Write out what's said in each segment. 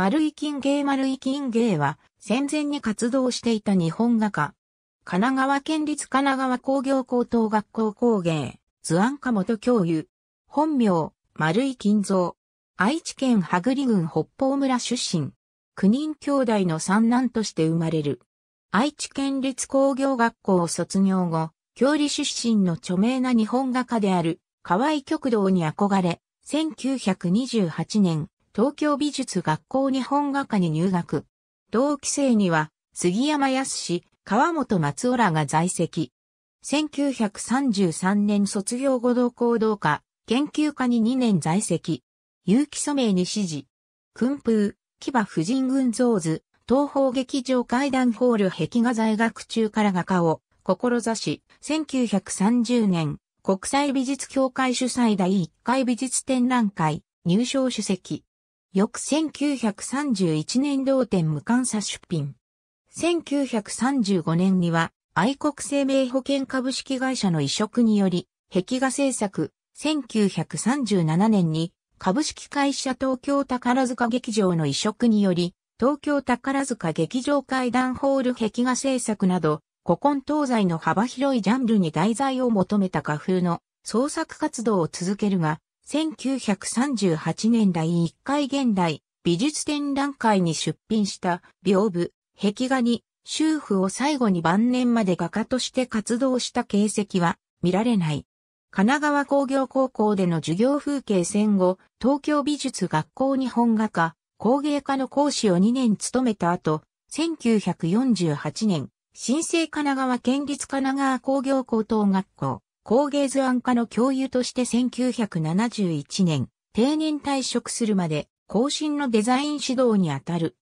丸井金芸丸井金芸は戦前に活動していた日本画家。神奈川県立神奈川工業高等学校工芸、図案家元教諭。本名、丸井金蔵。愛知県羽栗郡北方村出身。九人兄弟の三男として生まれる。愛知県立工業学校を卒業後、教理出身の著名な日本画家である河合極道に憧れ、1928年、東京美術学校日本画科に入学。同期生には、杉山康川本松尾らが在籍。1933年卒業後同行同科、研究科に2年在籍。有機署名に指示。訓風、騎馬婦人群像図、東方劇場階段ホール壁画在学中から画家を、志し、1930年、国際美術協会主催第1回美術展覧会、入賞主席。翌1931年同店無関差出品。1935年には愛国生命保険株式会社の移植により、壁画制作、1937年に株式会社東京宝塚劇場の移植により、東京宝塚劇場階段ホール壁画制作など、古今東西の幅広いジャンルに題材を求めた画風の創作活動を続けるが、1938年第1回現代美術展覧会に出品した屏風、壁画に修復を最後に晩年まで画家として活動した形跡は見られない。神奈川工業高校での授業風景戦後、東京美術学校日本画家、工芸科の講師を2年務めた後、1948年、新生神奈川県立神奈川工業高等学校、工芸図案科の教諭として1971年、定年退職するまで、更新のデザイン指導にあたる。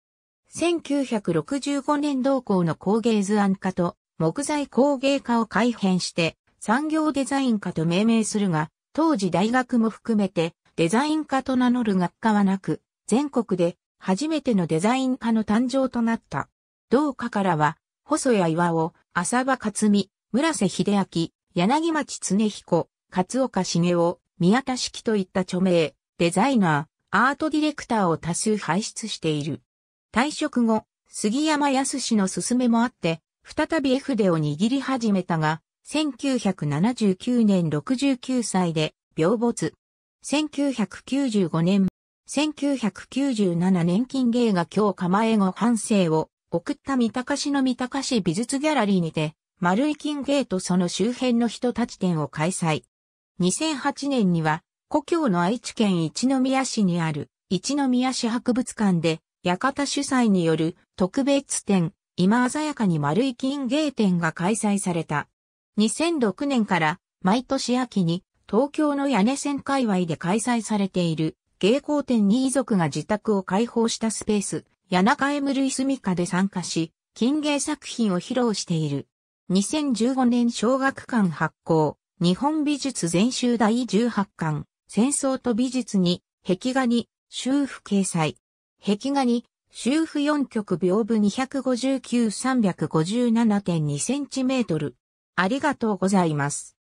1965年同校の工芸図案科と木材工芸科を改編して産業デザイン科と命名するが、当時大学も含めてデザイン科と名乗る学科はなく、全国で初めてのデザイン科の誕生となった。同科からは、細谷岩尾、浅場克美、村瀬秀明、柳町常彦、勝岡茂雄、宮田式といった著名、デザイナー、アートディレクターを多数輩出している。退職後、杉山康の勧めもあって、再び絵筆を握り始めたが、1979年69歳で病没。1995年、1997年金芸が今日構え後半生を送った三鷹市の三鷹市美術ギャラリーにて、丸い金ゲートその周辺の人たち展を開催。2008年には、故郷の愛知県一宮市にある一宮市博物館で、館主催による特別展、今鮮やかに丸い金芸展が開催された。2006年から毎年秋に東京の屋根線界隈で開催されている芸工展に遺族が自宅を開放したスペース、谷中エムルイスミカで参加し、金芸作品を披露している。2015年小学館発行、日本美術全集第18巻、戦争と美術に、壁画に、修復掲載。壁画に、修復4曲屏風259-357.2センチメートル。ありがとうございます。